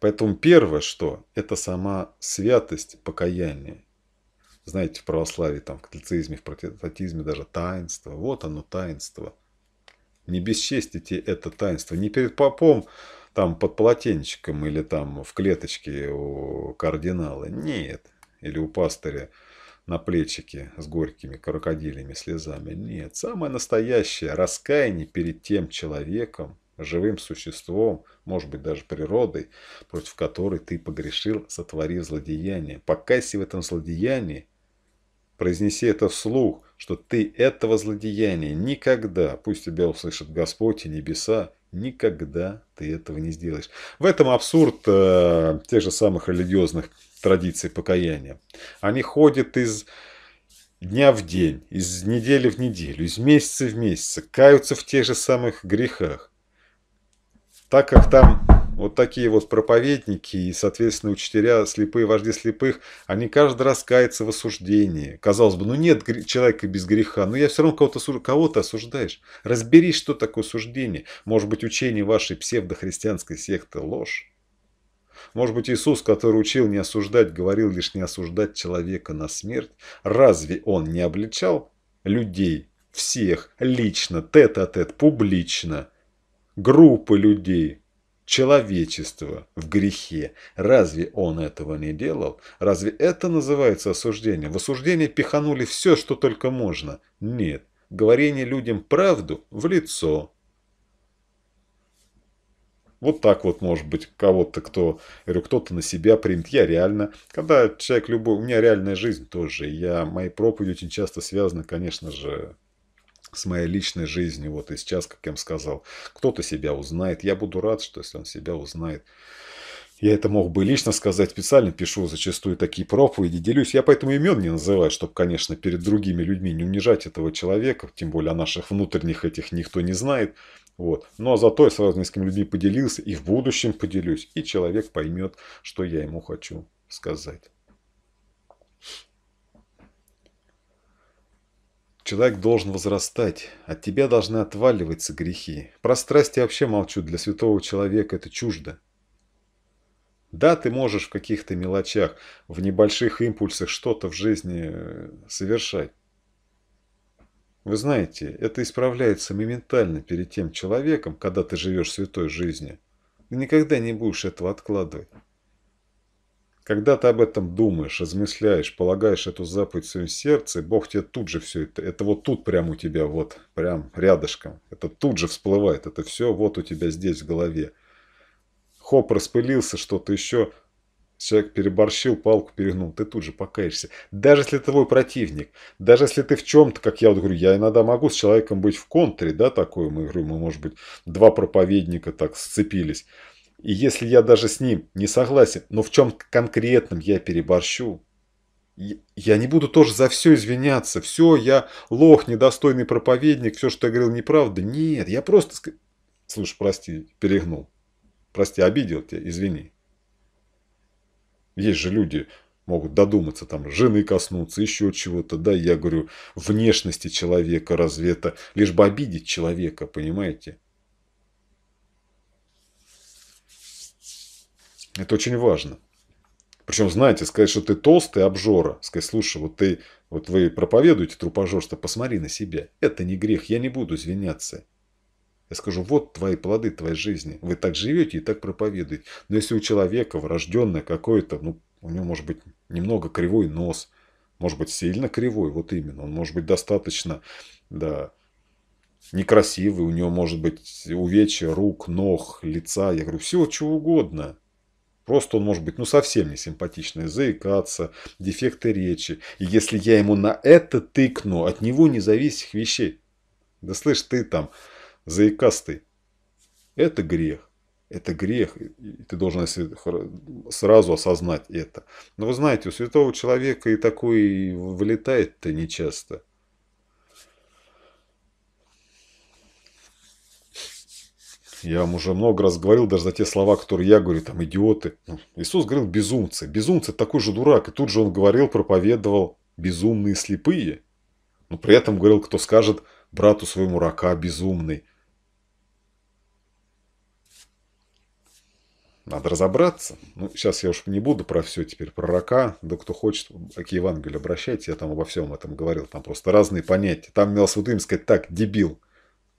Поэтому первое, что это сама святость покаяния. Знаете, в православии, там, в католицизме, в протестантизме даже таинство. Вот оно, таинство. Не бесчестите это таинство. Не перед попом, там под полотенчиком или там в клеточке у кардинала. Нет. Или у пастыря на плечике с горькими крокодилями слезами. Нет. Самое настоящее раскаяние перед тем человеком, живым существом, может быть, даже природой, против которой ты погрешил, сотворив злодеяние. Покайся в этом злодеянии, произнеси это вслух, что ты этого злодеяния никогда, пусть тебя услышит Господь и небеса, Никогда ты этого не сделаешь. В этом абсурд э, тех же самых религиозных традиций покаяния. Они ходят из дня в день, из недели в неделю, из месяца в месяц, каются в тех же самых грехах. Так как там вот такие вот проповедники и, соответственно, учителя, слепые вожди слепых, они каждый раз каются в осуждении. Казалось бы, ну нет человека без греха, но ну я все равно кого-то осуж... кого ты осуждаешь. Разберись, что такое суждение. Может быть, учение вашей псевдохристианской секты ложь? Может быть, Иисус, который учил не осуждать, говорил лишь не осуждать человека на смерть? Разве он не обличал людей, всех, лично, тет-а-тет, -а -тет, публично, группы людей, человечество в грехе. Разве он этого не делал? Разве это называется осуждение? В осуждение пиханули все, что только можно. Нет. Говорение людям правду в лицо. Вот так вот, может быть, кого-то, кто, говорю, кто-то на себя примет. Я реально, когда человек любой, у меня реальная жизнь тоже. Я, мои проповеди очень часто связаны, конечно же, с моей личной жизнью. Вот и сейчас, как я им сказал, кто-то себя узнает. Я буду рад, что если он себя узнает. Я это мог бы лично сказать, специально пишу зачастую такие проповеди, делюсь. Я поэтому имен не называю, чтобы, конечно, перед другими людьми не унижать этого человека, тем более о наших внутренних этих никто не знает. Вот. Но ну, а зато я сразу несколькими людьми поделился и в будущем поделюсь, и человек поймет, что я ему хочу сказать. Человек должен возрастать, от тебя должны отваливаться грехи. Про страсти вообще молчу, для святого человека это чуждо. Да, ты можешь в каких-то мелочах, в небольших импульсах что-то в жизни э, совершать. Вы знаете, это исправляется моментально перед тем человеком, когда ты живешь святой жизнью. Ты никогда не будешь этого откладывать. Когда ты об этом думаешь, размышляешь, полагаешь эту заповедь в своем сердце, Бог тебе тут же все это, это вот тут прямо у тебя, вот, прям рядышком. Это тут же всплывает, это все вот у тебя здесь в голове. Хоп, распылился что-то еще, человек переборщил, палку перегнул, ты тут же покаешься. Даже если твой противник, даже если ты в чем-то, как я вот говорю, я иногда могу с человеком быть в контре, да, такое, мы, говорю, мы, может быть, два проповедника так сцепились. И если я даже с ним не согласен, но в чем конкретном я переборщу, я не буду тоже за все извиняться. Все, я лох, недостойный проповедник, все, что я говорил, неправда. Нет, я просто... Слушай, прости, перегнул. Прости, обидел тебя, извини. Есть же люди, могут додуматься, там, жены коснуться, еще чего-то, да, я говорю, внешности человека разве это лишь бы обидеть человека, понимаете? Это очень важно. Причем, знаете, сказать, что ты толстый обжора, сказать, слушай, вот ты, вот вы проповедуете трупожорство, посмотри на себя. Это не грех, я не буду извиняться. Я скажу, вот твои плоды твоей жизни. Вы так живете и так проповедуете. Но если у человека врожденное какое-то, ну, у него может быть немного кривой нос, может быть сильно кривой, вот именно, он может быть достаточно, да, некрасивый, у него может быть увечья рук, ног, лица, я говорю, все, чего угодно. Просто он может быть ну совсем не симпатичный, заикаться, дефекты речи. И если я ему на это тыкну, от него независимых вещей. Да слышь, ты там заикастый. Это грех. Это грех, и ты должен сразу осознать это. Но вы знаете, у святого человека и такой вылетает-то нечасто. Я вам уже много раз говорил, даже за те слова, которые я говорю, там, идиоты. Ну, Иисус говорил безумцы. Безумцы такой же дурак. И тут же он говорил, проповедовал безумные слепые. Но при этом говорил, кто скажет брату своему рака безумный. Надо разобраться. Ну, сейчас я уж не буду про все теперь, про рака. Да кто хочет, к Евангелию обращайте. Я там обо всем этом говорил. Там просто разные понятия. Там имелось вот им сказать так, дебил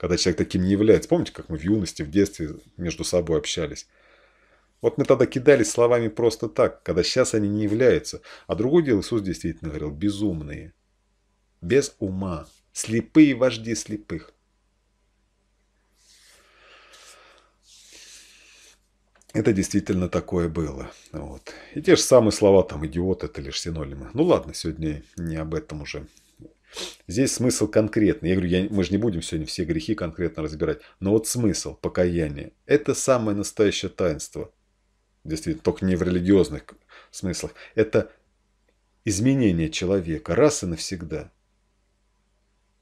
когда человек таким не является. Помните, как мы в юности, в детстве между собой общались? Вот мы тогда кидались словами просто так, когда сейчас они не являются. А другое дело Иисус действительно говорил, безумные, без ума, слепые вожди слепых. Это действительно такое было. Вот. И те же самые слова, там, идиот, это лишь синонимы. Ну ладно, сегодня не об этом уже. Здесь смысл конкретный. Я говорю, я, мы же не будем сегодня все грехи конкретно разбирать. Но вот смысл покаяния – это самое настоящее таинство. Действительно, только не в религиозных смыслах. Это изменение человека раз и навсегда.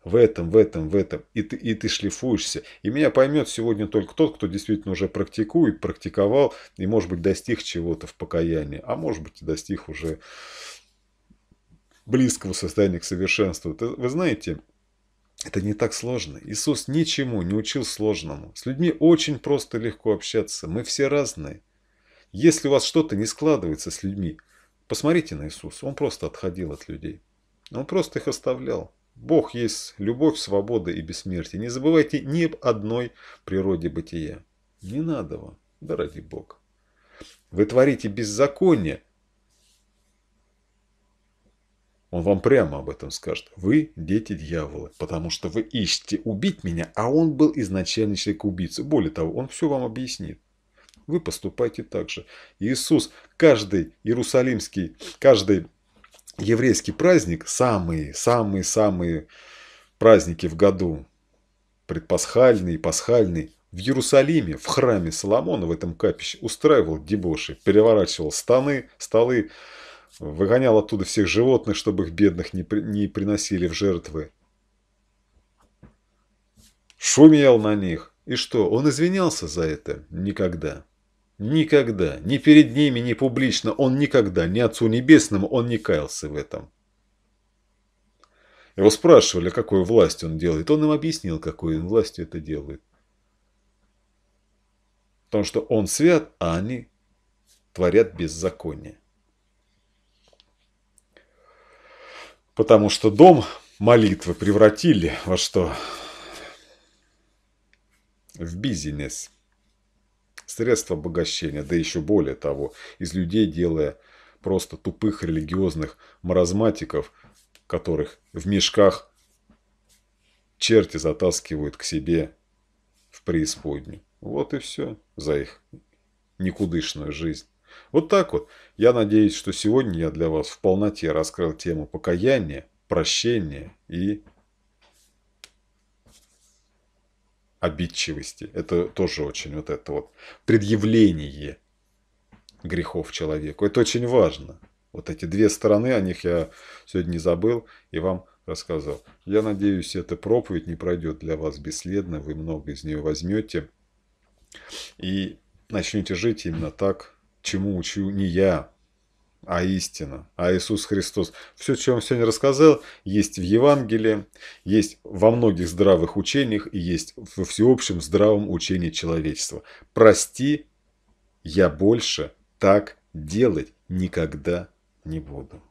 В этом, в этом, в этом. И ты, и ты шлифуешься. И меня поймет сегодня только тот, кто действительно уже практикует, практиковал и, может быть, достиг чего-то в покаянии. А может быть, и достиг уже близкого состояния к совершенству. Это, вы знаете, это не так сложно. Иисус ничему не учил сложному. С людьми очень просто и легко общаться. Мы все разные. Если у вас что-то не складывается с людьми, посмотрите на Иисуса. Он просто отходил от людей. Он просто их оставлял. Бог есть любовь, свобода и бессмертие. Не забывайте ни об одной природе бытия. Не надо вам, да ради Бога. Вы творите беззаконие – он вам прямо об этом скажет. Вы дети дьявола, потому что вы ищете убить меня, а он был изначально человек убийцы. Более того, он все вам объяснит. Вы поступайте так же. Иисус каждый иерусалимский, каждый еврейский праздник, самые, самые, самые праздники в году, предпасхальный пасхальный, в Иерусалиме, в храме Соломона, в этом капище, устраивал дебоши, переворачивал станы, столы, столы выгонял оттуда всех животных, чтобы их бедных не, при, не приносили в жертвы. Шумел на них. И что, он извинялся за это? Никогда. Никогда. Ни перед ними, ни публично. Он никогда, ни Отцу Небесному, он не каялся в этом. Его спрашивали, какую власть он делает. Он им объяснил, какую он властью это делает. Потому что он свят, а они творят беззаконие. потому что дом молитвы превратили во что? В бизнес. Средство обогащения, да еще более того, из людей делая просто тупых религиозных маразматиков, которых в мешках черти затаскивают к себе в преисподнюю. Вот и все за их никудышную жизнь. Вот так вот. Я надеюсь, что сегодня я для вас в полноте раскрыл тему покаяния, прощения и обидчивости. Это тоже очень вот это вот предъявление грехов человеку. Это очень важно. Вот эти две стороны, о них я сегодня не забыл и вам рассказал. Я надеюсь, эта проповедь не пройдет для вас бесследно, вы много из нее возьмете и начнете жить именно так, чему учу не я, а истина, а Иисус Христос. Все, что я вам сегодня рассказал, есть в Евангелии, есть во многих здравых учениях и есть во всеобщем здравом учении человечества. Прости, я больше так делать никогда не буду.